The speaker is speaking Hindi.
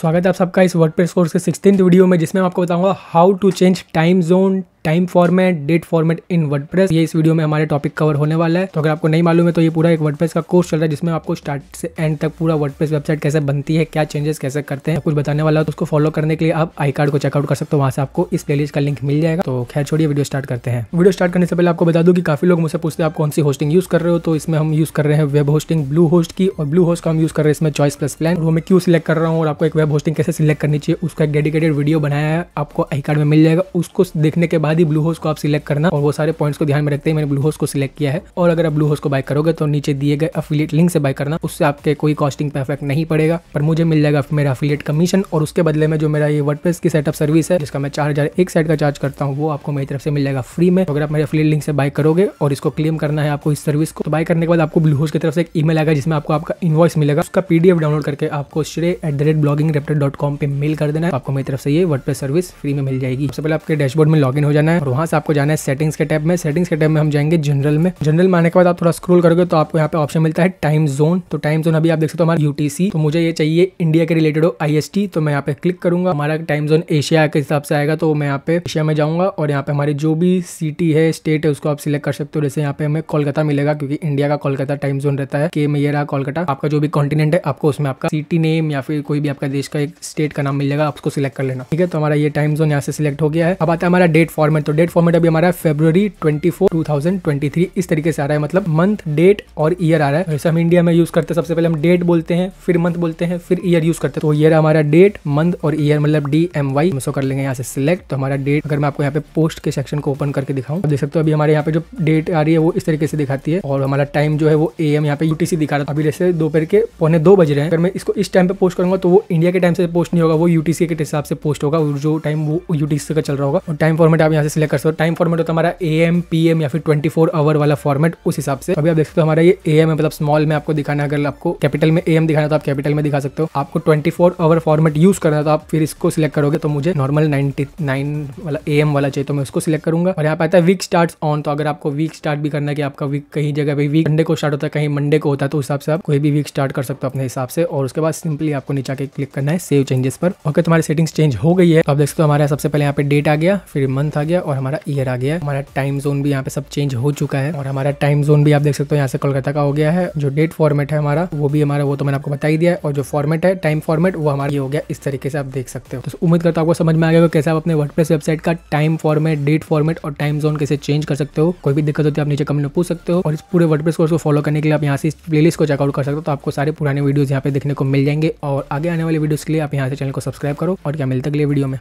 स्वागत है आप सबका इस वर्ड प्रेस कोर्स के सिक्सटीन वीडियो में जिसमें मैं आपको बताऊंगा how to change time zone time format date format in WordPress ये इस वीडियो में हमारे टॉपिक कवर होने वाला है तो अगर आपको नहीं मालूम है तो ये पूरा एक वर्डप्रेस का कोर्स चल रहा है जिसमें आपको स्टार्ट से एंड तक पूरा वर्डप्रेस वेबसाइट कैसे बनती है क्या चेंजेस कैसे करते हैं कुछ बताने वाला है तो उसको फॉलो करने के लिए आप आई कार्ड को चेकआउट कर सकते हो वहाँ से आपको इस प्लेलिस्ट का लिंक मिल जाएगा तो खैर छोड़िए वीडियो स्टार्ट करते हैं वीडियो स्टार्ट करने से पहले आपको बता दूँ कि काफी लोग मुझसे पूछते हैं आप कौन सी होस्टिंग यूज कर रहे हो तो इसमें हम यूज कर रहे हैं वेब होस्टिंग ब्लू होस्ट की और ब्लू होस्ट का हम यूज कर रहे हैं इसमें चॉइस प्लस प्लान वो मैं क्यों सिलेक्ट कर रहा हूँ और आपको एक वेब होस्टिंग कैसे सिलेक्ट करनी चाहिए उसका एक डेडिकेटेड वीडियो बनाया है आपको आई कार्ड में मिल जाएगा उसको देखने के बाद बाद ही ब्लू होस को आप सिलेक्ट करना और वो सारे पॉइंट्स को ध्यान में रखते हैं मैंने ब्लू होस को सिलेक्ट किया है और अगर आप ब्लू होस को बाय करोगे तो नीचे दिए गए अफिलियट लिंक से बाय करना उससे आपके कोई कॉस्टिंग पे इफेक्ट नहीं पड़ेगा पर मुझे मिल जाएगा मेरा अफिलियट कमीशन और उसके बदले में जो मेरा ये वर्ड की सेटअप सर्विस है जिसका मैं चार एक साइड का चार्ज करता हूँ वो आपको मेरी तरफ से मिल जाएगा फ्री में अगर आप मेरे अफिलियट लिंक से बाय करोगे और इसको क्लेम करना है आपको इस सर्विस को तो बाय करने के बाद आपको ब्लू होस की तरफ से एक ईमेल आएगा जिसमें आपको आपका इन्वॉइस मिलेगा उसका पीडीएफ डाउनलोड करके आपको Shrey at the rate blogging dot com पे मेल कर देना है आपको मेरी तरफ से ये वर्ड सर्विस फ्री में मिल जाएगी सबसे पहले आपके डैशबोर्ड में लॉग हो जाएगा जाना है और वहां से आपको जाना है सेटिंग्स के टैब में सेटिंग्स के टैब में हम जाएंगे जनरल में जनरल में आने के बाद आप थोड़ा स्क्रोल करोगे तो आपको यहाँ पे ऑप्शन मिलता है टाइम जोन तो टाइम जोन अभी आप देख सकते हो हमारा यूटीसी तो मुझे ये चाहिए इंडिया के रिलेटेड हो आई तो मैं यहाँ पे क्लिक करूंगा हमारा टाइम जोन एशिया के हिसाब से आएगा तो मैं यहाँ पे एशिया में जाऊंगा और यहाँ पे हमारी जो भी सिटी है स्टेट है उसको आप सिलेक्ट कर सकते हो जैसे यहाँ पे हमें कोलकाता मिलेगा क्योंकि इंडिया का कोलकाता टाइम जोन रहता है के मैं ये रहा कोलकाता आपका जो भी कॉन्टिनेंट है आपको उसमें आपका सिटी नेम या फिर कोई भी आपका देश का एक स्टेट का नाम मिलेगा आप उसको सिलेक्ट कर लेना ठीक है तो हमारा ये टाइम जोन यहाँ से सिलेक्ट हो गया है अब आता है हमारा डेट फॉर फॉर्मेट तो डेट फॉर्मेट अभी हमारा फेब्रवरी ट्वेंटी फोर इस तरीके से आ रहा है मतलब मंथ डेट और ईयर आ रहा है वैसे हम इंडिया में यूज करते हैं सबसे पहले हम डेट बोलते हैं फिर मंथ बोलते हैं फिर ईयर यूज करते हैं तो ईयर हमारा डेट मंथ और ईयर मतलब डी एम वाई उसको कर लेंगे यहाँ से सिलेक्ट तो हमारा डेट अगर मैं आपको यहाँ पे पोस्ट के सेक्शन को ओपन करके दिखाऊँ देख सकते हो अभी हमारे यहाँ पे जो डेट आ रही है वो इस तरीके से दिखाती है और हमारा टाइम जो है वो ए एम यहाँ पे यूटीसी दिखा रहा है अभी जैसे दोपहर के पौने दो बज रहे हैं अगर मैं इसको इस टाइम पे पोस्ट करूंगा तो वो इंडिया के टाइम से पोस्ट नहीं होगा वो यूटीसी के हिसाब से पोस्ट होगा और जो टाइम वो यूटीसी का चल रहा होगा और टाइम फॉर्मेट आप यहाँ से सिलेक्ट कर सकते हो टाइम फॉर्मेट होता है हमारा ए एम पी एम या फिर ट्वेंटी फोर आवर वाला फॉर्मेट उस हिसाब से अभी आप देख सकते हो हमारा ये ए एम मतलब स्मॉल में आपको दिखाना अगर आपको कैपिटल में ए एम दिखाना तो आप कैपिटल में दिखा सकते हो आपको twenty four hour format use करना तो आप फिर इसको सिलेक्ट करोगे तो मुझे नॉर्मल नाइनटी नाइन वाला ए एम वाला चाहिए तो मैं उसको सिलेक्ट करूंगा और यहाँ पे आता है वीक स्टार्ट ऑन तो अगर आपको वीक स्टार्ट भी करना है कि आपका वीक कहीं जगह पे वीक मंडे को स्टार्ट होता है कहीं मंडे को होता है तो उस हिसाब से आप कोई भी वीक स्टार्ट कर सकते हो अपने हिसाब से और उसके बाद सिंपली आपको नीचा के क्लिक करना है सेव चेंजेस पर ओके तुम्हारी सेटिंग्स चेंज हो गई है तो आप देख सकते हो हमारा सबसे पहले यहाँ पे डेट आ गया फिर मंथ आ गया गया और हमारा ईयर आ गया हमारा टाइम जोन भी यहाँ पे सब चेंज हो चुका है और हमारा टाइम जोन भी आप देख सकते हो यहाँ से कोलकाता का हो गया है जो डेट फॉर्मेट है हमारा वो भी हमारा वो तो मैंने आपको बता ही दिया है और जो फॉर्मेट है टाइम फॉर्मेट वो हमारा ये हो गया इस तरीके से आप देख सकते हो तो उम्मीद करता हूँ आपको समझ में आ गया कैसे आप अपने वर्ड वेबसाइट का टाइम फॉर्मेट डेट फॉर्मेट और टाइम जोन कैसे चेंज कर सकते हो कोई भी दिक्कत होती है आप नीचे कमेंट में पूछ सकते हो और इस पूरे वर्डप्रेस कोर्स को फॉलो करने के लिए आप यहाँ से इस प्लेलिस्ट को चेकआउट कर सकते हो तो आपको सारे पुराने वीडियोज यहाँ पे देखने को मिल जाएंगे और आगे आने वाले वीडियो के लिए आप यहाँ से चैनल को सब्सक्राइब करो और क्या मिलते अगले वीडियो में